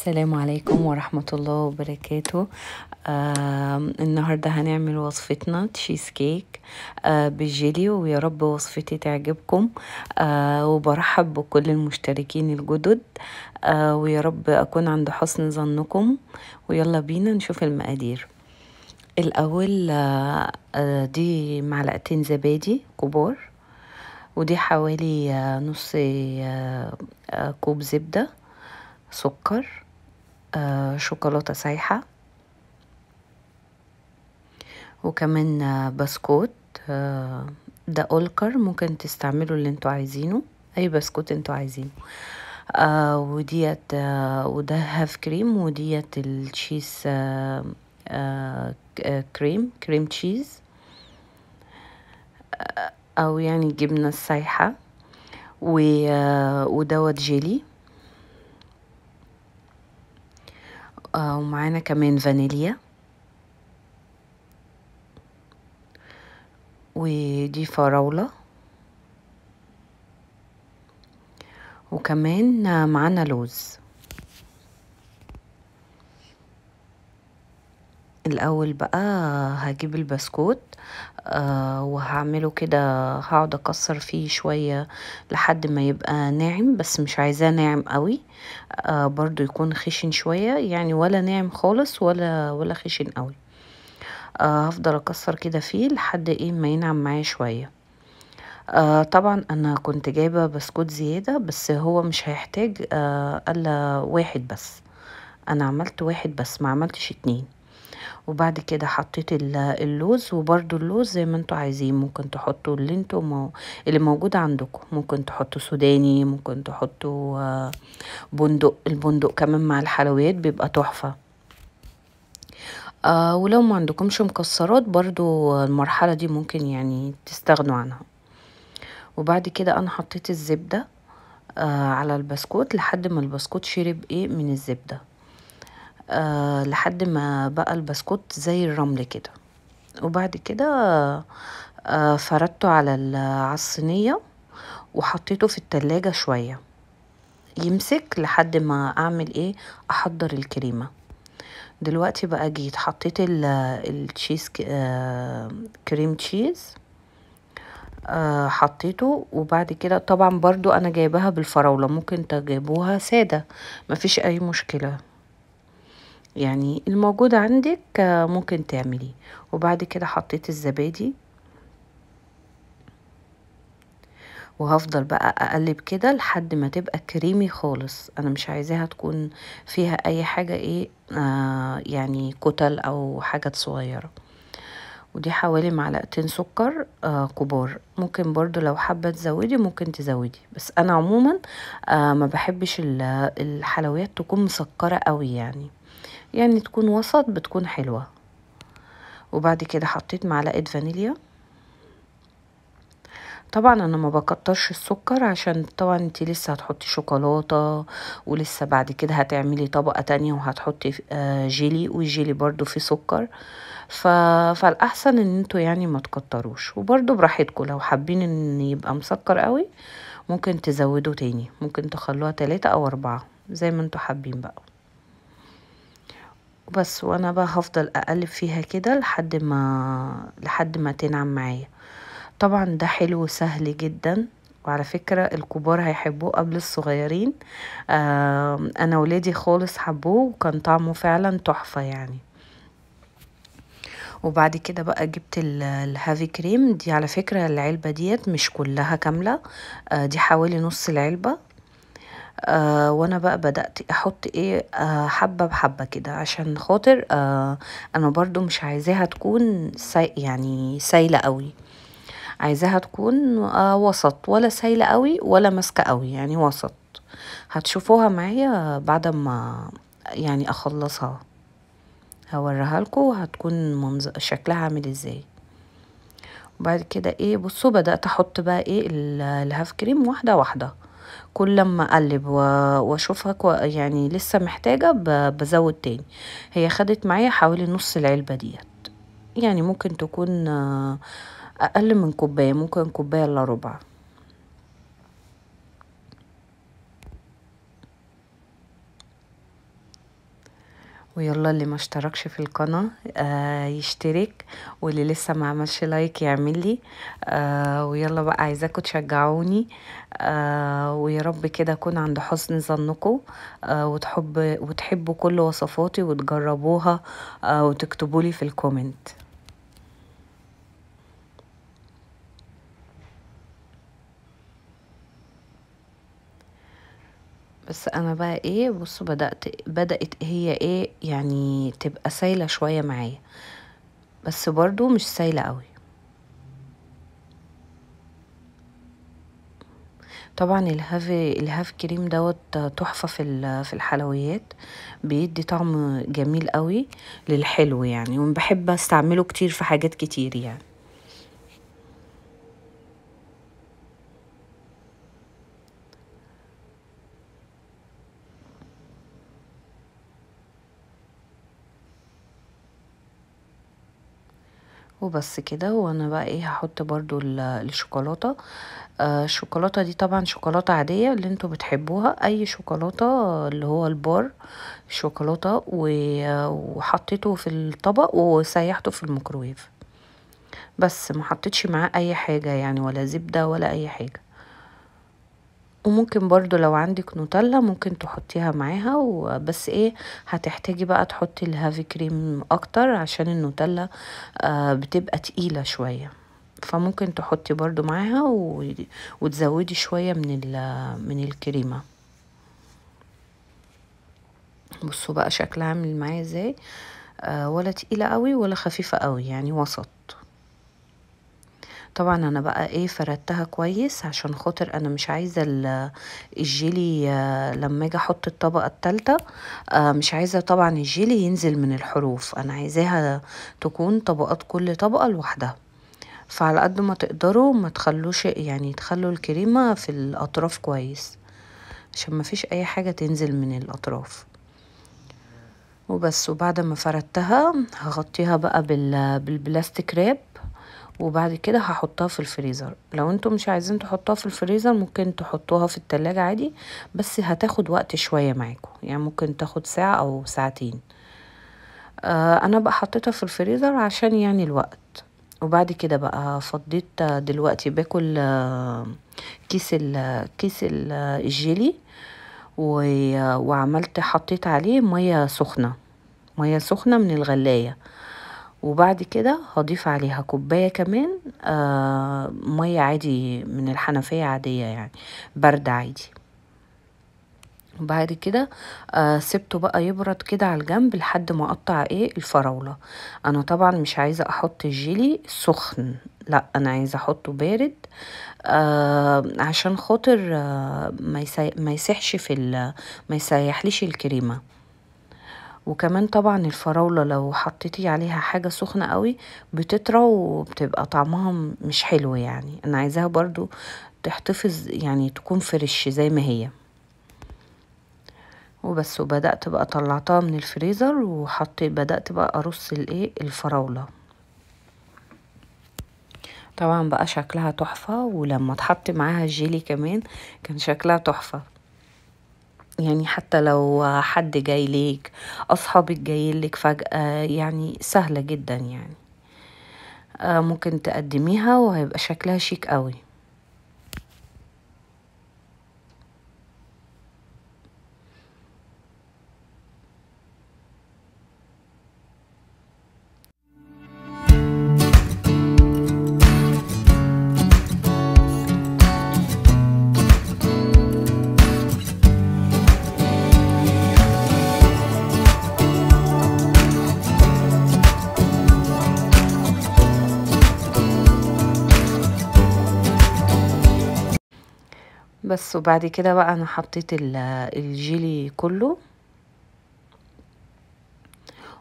السلام عليكم ورحمة الله وبركاته آه النهاردة هنعمل وصفتنا تشيز كيك آه بالجيلي ويا رب وصفتي تعجبكم آه وبرحب بكل المشتركين الجدد آه ويا رب أكون عند حسن ظنكم ويلا بينا نشوف المقادير الأول آه, آه، دي معلقتين زبادي كبار ودي حوالي آه نص آه, آه، كوب زبده سكر آه، شوكولاتة سايحة وكمان آه، بسكوت آه، ده أولكر ممكن تستعملوا اللي انتوا عايزينه أي بسكوت انتوا عايزينه آه وديت آه وده هاف كريم وديت التشيز آه آه كريم كريم تشيز آه أو يعني الجبنة السايحة آه ودوت جيلي آه، ومعانا كمان فانيليا ودي فراولة وكمان معانا لوز الاول بقى هجيب البسكوت آه وهعمله كده هقعد اكسر فيه شوية لحد ما يبقى ناعم بس مش عايزاه ناعم قوي آه برضو يكون خشن شوية يعني ولا ناعم خالص ولا ولا خشن قوي آه هفضل اكسر كده فيه لحد ايه ما ينعم معايا شويه آه طبعا انا كنت جايبه بسكوت زياده بس هو مش هيحتاج آه الا واحد بس انا عملت واحد بس ما عملتش اتنين وبعد كده حطيت اللوز وبرده اللوز زي ما انتوا عايزين ممكن تحطوا اللي انتوا مو... اللي موجود عندكم ممكن تحطوا سوداني ممكن تحطوا آه، بندق البندق كمان مع الحلويات بيبقى تحفه آه ولو ما عندكمش مكسرات برضو المرحلة دي ممكن يعني تستغنوا عنها وبعد كده انا حطيت الزبدة آه على البسكوت لحد ما البسكوت شرب ايه من الزبده آه، لحد ما بقى البسكوت زي الرمل كده وبعد كده آه، فردته على الصينية وحطيته في التلاجة شوية يمسك لحد ما اعمل ايه احضر الكريمة دلوقتي بقى جيت حطيت التشيز آه، كريم تشيز حطيته وبعد كده طبعا برضو انا جايبها بالفراولة ممكن تجيبوها سادة مفيش اي مشكلة يعني الموجود عندك آه، ممكن تعمليه وبعد كده حطيت الزبادي وهفضل بقى اقلب كده لحد ما تبقى كريمي خالص انا مش عايزاها تكون فيها اي حاجة ايه آه يعني كتل او حاجات صغيرة ودي حوالي معلقتين سكر آه كبار ممكن برضو لو حابة تزودي ممكن تزودي بس انا عموما آه ما بحبش الحلويات تكون مسكرة قوي يعني يعني تكون وسط بتكون حلوة وبعد كده حطيت معلقة فانيليا طبعا انا ما بكترش السكر عشان طبعا انت لسه هتحطي شوكولاتة ولسه بعد كده هتعملي طبقة تانية وهتحطي آه، جيلي والجيلي برضو فيه سكر ف... فالاحسن ان انتوا يعني ما تكتروش وبرضو براحتكم لو حابين ان يبقى مسكر قوي ممكن تزودوا تاني ممكن تخلوها تلاتة او اربعة زي ما انتوا حابين بقى بس وانا بقى هفضل اقلب فيها كده لحد ما لحد ما تنعم معايا طبعا ده حلو سهل جدا وعلى فكرة الكبار هيحبوه قبل الصغيرين آه انا ولادي خالص حبوه وكان طعمه فعلا تحفة يعني وبعد كده بقى جبت الهافي كريم دي على فكرة العلبة ديت مش كلها كاملة آه دي حوالي نص العلبة آه وانا بقى بدأت احط ايه آه حبة بحبة كده عشان خاطر آه انا برضو مش عايزاها تكون سي يعني سايلة قوي عايزاها تكون آه وسط ولا سايلة قوي ولا ماسكة قوي يعني وسط هتشوفوها معايا بعد ما يعني اخلصها هوريها لكم هتكون منظر شكلها عامل ازاي وبعد كده ايه بصوا بدأت احط بقى ايه الهاف كريم واحدة واحدة كل ما اقلب واشوفها يعني لسه محتاجه بزود تاني هي خدت معايا حوالي نص العلبه ديت يعني ممكن تكون آه، اقل من كوبايه ممكن كوبايه الا ربع ويلا اللي ما اشتركش في القناة آه يشترك واللي لسه ما عملش لايك يعمل لي آه ويلا بقى عايزاكم تشجعوني آه ويا رب كده اكون عند حسن ظنكم آه وتحب وتحبوا كل وصفاتي وتجربوها آه وتكتبوا لي في الكومنت بس انا بقى ايه بصوا بدات بدات هي ايه يعني تبقى سايله شويه معايا بس برضو مش سايله قوي طبعا الهاف الهاف كريم دوت تحفه في في الحلويات بيدي طعم جميل قوي للحلو يعني وبحب استعمله كتير في حاجات كتير يعني وبس كده وانا بقى ايه هحط برضو الشوكولاتة آه، الشوكولاتة دي طبعا شوكولاتة عادية اللي انتوا بتحبوها اي شوكولاتة اللي هو البار شوكولاتة وحطيته في الطبق وسيحته في الميكرويف بس ما حطيتش معاه اي حاجة يعني ولا زبدة ولا اي حاجة وممكن برضو لو عندك نوتيلا ممكن تحطيها معاها وبس ايه هتحتاجي بقى تحطي الهافي كريم اكتر عشان النوتيلا آه بتبقى تقيلة شوية فممكن تحطي برضو معاها وتزودي شوية من, من الكريمة بصوا بقى شكلها عامل معايا ازاي آه ولا تقيلة قوي ولا خفيفة قوي يعني وسط طبعا انا بقى ايه فردتها كويس عشان خاطر انا مش عايزه الجيلي آه، لما اجي احط الطبقه الثالثه آه، مش عايزه طبعا الجيلي ينزل من الحروف انا عايزاها تكون طبقات كل طبقه لوحدها فعلى قد ما تقدروا ما تخلوش يعني تخلوا الكريمه في الاطراف كويس عشان ما فيش اي حاجه تنزل من الاطراف وبس وبعد ما فردتها هغطيها بقى بالبلاستيك راب وبعد كده هحطها في الفريزر لو انتم مش عايزين تحطوها في الفريزر ممكن تحطوها في التلاجة عادي بس هتاخد وقت شوية معاكم يعني ممكن تاخد ساعة او ساعتين آه انا بقى حطيتها في الفريزر عشان يعني الوقت وبعد كده بقى فضيت دلوقتي باكل آه، كيس ال كيس الجيلي وعملت حطيت عليه ميه سخنه ميه سخنه من الغلايه وبعد كده هضيف عليها كوباية كمان آه مية عادي من الحنفية عادية يعني برد عادي بعد كده آه سبته بقى يبرد كده على الجنب لحد ما اقطع ايه الفراولة انا طبعا مش عايزة احط الجيلي سخن لا انا عايزة احطه بارد آه عشان خاطر آه ما, يسيحش في ما يسيحليش الكريمة وكمان طبعا الفراولة لو حطيتي عليها حاجة سخنة قوي بتطرى وبتبقى طعمها مش حلو يعني انا عايزاها برضو تحتفظ يعني تكون فريش زي ما هي وبس وبدأت بقى طلعتها من الفريزر وحطيت بدأت بقى ارص الايه الفراولة طبعا بقى شكلها تحفة ولما اتحط معاها الجيلي كمان كان شكلها تحفة يعني حتى لو حد جاي ليك أصحابك جاي لك فجأة يعني سهلة جدا يعني آه، ممكن تقدميها وهيبقى شكلها شيك قوي بس وبعد كده بقى انا حطيت الجيلي كله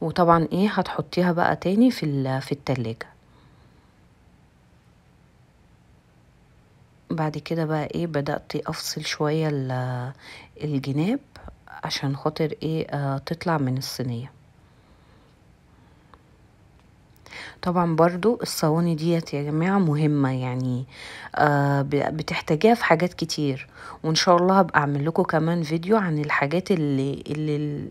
وطبعا ايه هتحطيها بقى تاني في في التلاجة بعد كده بقى ايه بدأت افصل شوية الجناب عشان خاطر ايه آه، تطلع من الصينيه طبعا برضو الصواني ديت يا جماعة مهمة يعني آه، بتحتاجها بتحتاجيها في حاجات كتير وان شاء الله هبقى اعمل لكم كمان فيديو عن الحاجات اللي اللي اللي,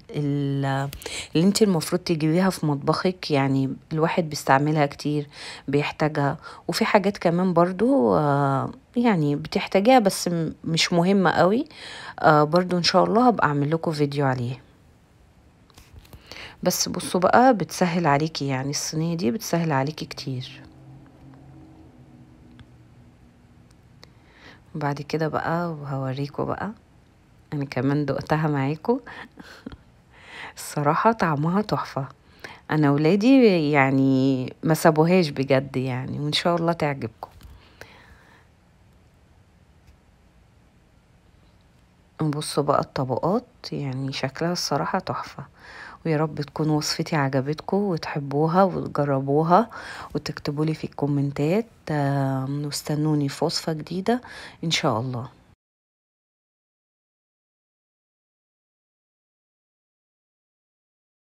اللي انت المفروض تجيبيها في مطبخك يعني الواحد بيستعملها كتير بيحتاجها وفي حاجات كمان برضو آه، يعني بتحتاجيها بس مش مهمة قوي آه، برضو ان شاء الله هبقى اعمل لكم فيديو عليها بس بصوا بقى بتسهل عليكي يعني الصينية دي بتسهل عليكي كتير بعد كده بقى وهوريكوا بقى انا كمان دقتها معاكوا الصراحة طعمها تحفة انا ولادي يعني ما سابوهاش بجد يعني وان شاء الله تعجبكم بصوا بقى الطبقات يعني شكلها الصراحة تحفة ويا رب تكون وصفتي عجبتكم وتحبوها وتجربوها وتكتبولي في الكومنتات واستنوني في وصفة جديدة إن شاء الله